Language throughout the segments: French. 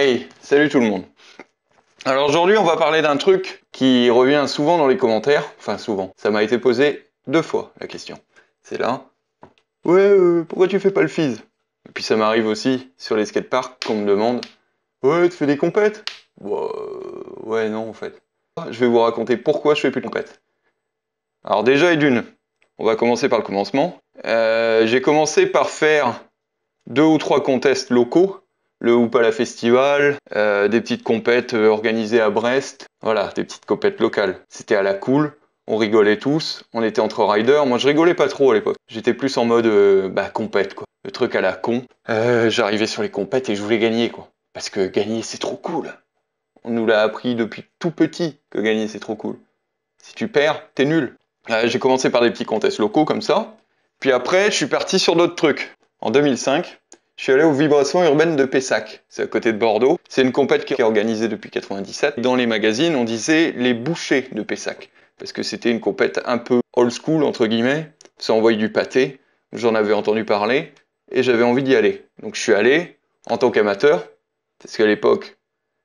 Hey, salut tout le monde. Alors aujourd'hui, on va parler d'un truc qui revient souvent dans les commentaires. Enfin, souvent. Ça m'a été posé deux fois la question. C'est là. Ouais, euh, pourquoi tu fais pas le fizz Et puis ça m'arrive aussi sur les skateparks qu'on me demande. Ouais, tu fais des compètes bah, euh, Ouais, non, en fait. Je vais vous raconter pourquoi je fais plus de compètes. Alors déjà, et d'une, on va commencer par le commencement. Euh, j'ai commencé par faire deux ou trois contests locaux le la Festival, euh, des petites compètes euh, organisées à Brest, voilà, des petites compètes locales. C'était à la cool, on rigolait tous, on était entre riders, moi je rigolais pas trop à l'époque. J'étais plus en mode euh, bah, compète quoi, le truc à la con. J'arrivais sur les compètes et je voulais gagner quoi, parce que gagner c'est trop cool. On nous l'a appris depuis tout petit que gagner c'est trop cool. Si tu perds, t'es nul. J'ai commencé par des petits contests locaux comme ça, puis après je suis parti sur d'autres trucs. En 2005, je suis allé aux vibrations urbaines de Pessac, c'est à côté de Bordeaux. C'est une compète qui est organisée depuis 97. Dans les magazines, on disait les bouchers de Pessac, parce que c'était une compète un peu old school, entre guillemets. Ça envoyait du pâté, j'en avais entendu parler, et j'avais envie d'y aller. Donc je suis allé, en tant qu'amateur, parce qu'à l'époque,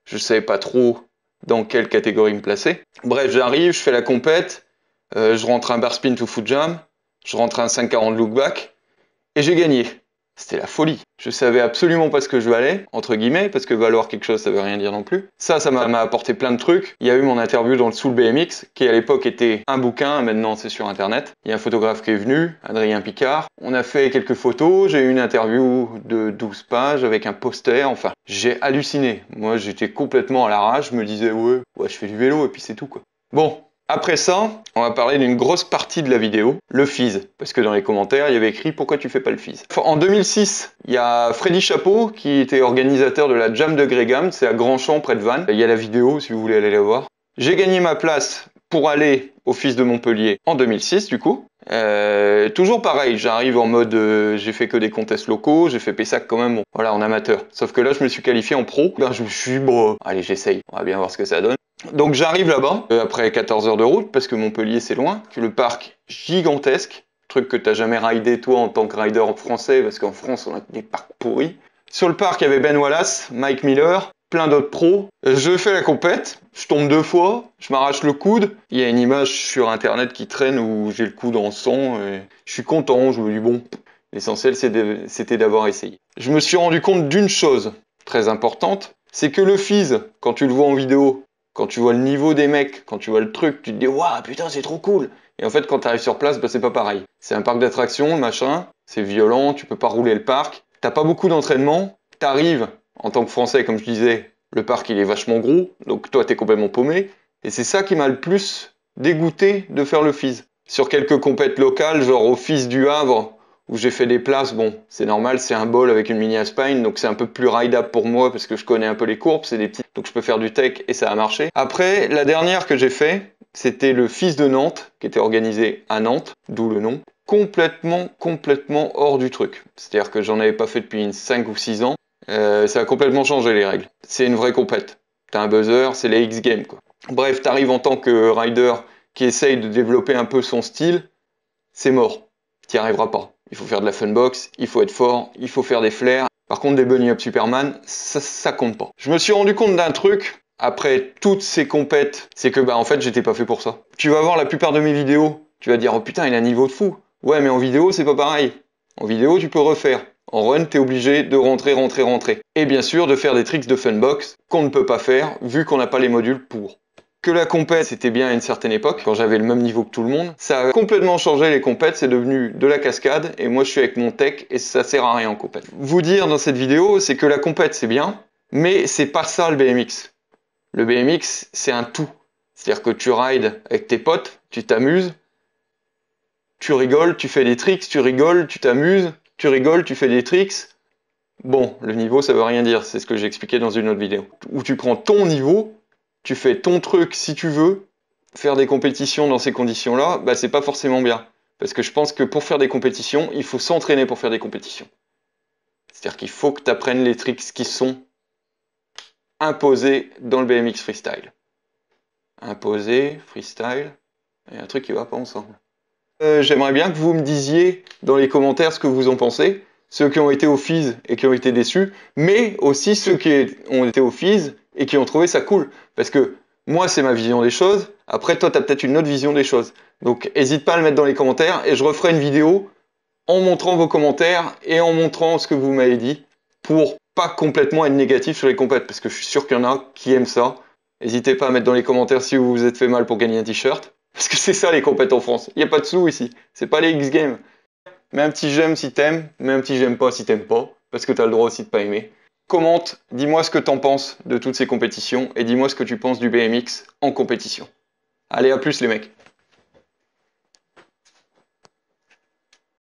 je ne savais pas trop dans quelle catégorie me placer. Bref, j'arrive, je fais la compète, euh, je rentre un bar spin to foot jam, je rentre un 540 look back, et j'ai gagné. C'était la folie. Je savais absolument pas ce que je valais, entre guillemets, parce que valoir quelque chose, ça veut rien dire non plus. Ça, ça m'a apporté plein de trucs. Il y a eu mon interview dans le Soul BMX, qui à l'époque était un bouquin, maintenant c'est sur Internet. Il y a un photographe qui est venu, Adrien Picard. On a fait quelques photos, j'ai eu une interview de 12 pages avec un poster, enfin. J'ai halluciné. Moi, j'étais complètement à la rage, je me disais, ouais, ouais, je fais du vélo, et puis c'est tout, quoi. Bon, après ça, on va parler d'une grosse partie de la vidéo, le fizz. Parce que dans les commentaires, il y avait écrit pourquoi tu fais pas le fizz. En 2006, il y a Freddy Chapeau qui était organisateur de la Jam de Grégam, c'est à Grandchamp près de Vannes. Il y a la vidéo si vous voulez aller la voir. J'ai gagné ma place pour aller au fizz de Montpellier en 2006 du coup. Euh, toujours pareil, j'arrive en mode euh, j'ai fait que des contests locaux, j'ai fait Pessac quand même, bon, voilà en amateur. Sauf que là je me suis qualifié en pro, ben je me suis bon, allez j'essaye, on va bien voir ce que ça donne. Donc j'arrive là-bas, euh, après 14 heures de route, parce que Montpellier c'est loin, le parc gigantesque, truc que t'as jamais ridé toi en tant que rider français, parce qu'en France on a des parcs pourris. Sur le parc il y avait Ben Wallace, Mike Miller, plein d'autres pros. Euh, je fais la compète, je tombe deux fois, je m'arrache le coude. Il y a une image sur internet qui traîne où j'ai le coude en sang et je suis content, je me dis bon, l'essentiel c'était d'avoir essayé. Je me suis rendu compte d'une chose très importante, c'est que le Fizz, quand tu le vois en vidéo, quand tu vois le niveau des mecs, quand tu vois le truc, tu te dis waouh putain c'est trop cool. Et en fait quand tu arrives sur place, bah, c'est pas pareil. C'est un parc d'attractions, machin, c'est violent, tu peux pas rouler le parc, t'as pas beaucoup d'entraînement, t'arrives en tant que Français comme je disais, le parc il est vachement gros, donc toi t'es complètement paumé. Et c'est ça qui m'a le plus dégoûté de faire le FIS. Sur quelques compètes locales, genre au FIS du Havre, où j'ai fait des places, bon, c'est normal, c'est un bol avec une mini aspine, donc c'est un peu plus rideable pour moi parce que je connais un peu les courbes, c'est des petits, donc je peux faire du tech et ça a marché. Après, la dernière que j'ai fait, c'était le Fils de Nantes, qui était organisé à Nantes, d'où le nom, complètement, complètement hors du truc. C'est-à-dire que j'en avais pas fait depuis une 5 ou 6 ans, euh, ça a complètement changé les règles. C'est une vraie compète. T'as un buzzer, c'est les X-Games, quoi. Bref, t'arrives en tant que rider qui essaye de développer un peu son style, c'est mort t'y arriveras pas. Il faut faire de la funbox, il faut être fort, il faut faire des flares. Par contre, des bunny up Superman, ça, ça compte pas. Je me suis rendu compte d'un truc après toutes ces compètes, c'est que bah en fait j'étais pas fait pour ça. Tu vas voir la plupart de mes vidéos, tu vas dire oh putain il a un niveau de fou. Ouais mais en vidéo c'est pas pareil. En vidéo tu peux refaire. En run t'es obligé de rentrer, rentrer, rentrer. Et bien sûr de faire des tricks de funbox qu'on ne peut pas faire vu qu'on n'a pas les modules pour que la compète, c'était bien à une certaine époque, quand j'avais le même niveau que tout le monde. Ça a complètement changé les compètes, c'est devenu de la cascade, et moi je suis avec mon tech, et ça sert à rien en compète. Vous dire dans cette vidéo, c'est que la compète c'est bien, mais c'est pas ça le BMX. Le BMX, c'est un tout. C'est-à-dire que tu rides avec tes potes, tu t'amuses, tu rigoles, tu fais des tricks, tu rigoles, tu t'amuses, tu rigoles, tu fais des tricks. Bon, le niveau, ça veut rien dire, c'est ce que j'ai expliqué dans une autre vidéo. Où tu prends ton niveau tu fais ton truc si tu veux, faire des compétitions dans ces conditions-là, bah, c'est pas forcément bien. Parce que je pense que pour faire des compétitions, il faut s'entraîner pour faire des compétitions. C'est-à-dire qu'il faut que tu apprennes les tricks qui sont imposés dans le BMX freestyle. Imposé, freestyle, il y a un truc qui va pas ensemble. Euh, j'aimerais bien que vous me disiez dans les commentaires ce que vous en pensez, ceux qui ont été au FIS et qui ont été déçus, mais aussi ceux qui ont été au FIS et qui ont trouvé ça cool. Parce que moi, c'est ma vision des choses. Après, toi, tu as peut-être une autre vision des choses. Donc, n'hésite pas à le mettre dans les commentaires et je referai une vidéo en montrant vos commentaires et en montrant ce que vous m'avez dit pour pas complètement être négatif sur les compètes parce que je suis sûr qu'il y en a qui aiment ça. N'hésitez pas à mettre dans les commentaires si vous vous êtes fait mal pour gagner un t-shirt. Parce que c'est ça les compètes en France. Il n'y a pas de sous ici. C'est pas les X Games. Mets un petit j'aime si t'aimes, mets un petit j'aime pas si t'aimes pas. Parce que t'as le droit aussi de pas aimer. Commente, dis-moi ce que t'en penses de toutes ces compétitions et dis-moi ce que tu penses du BMX en compétition. Allez, à plus les mecs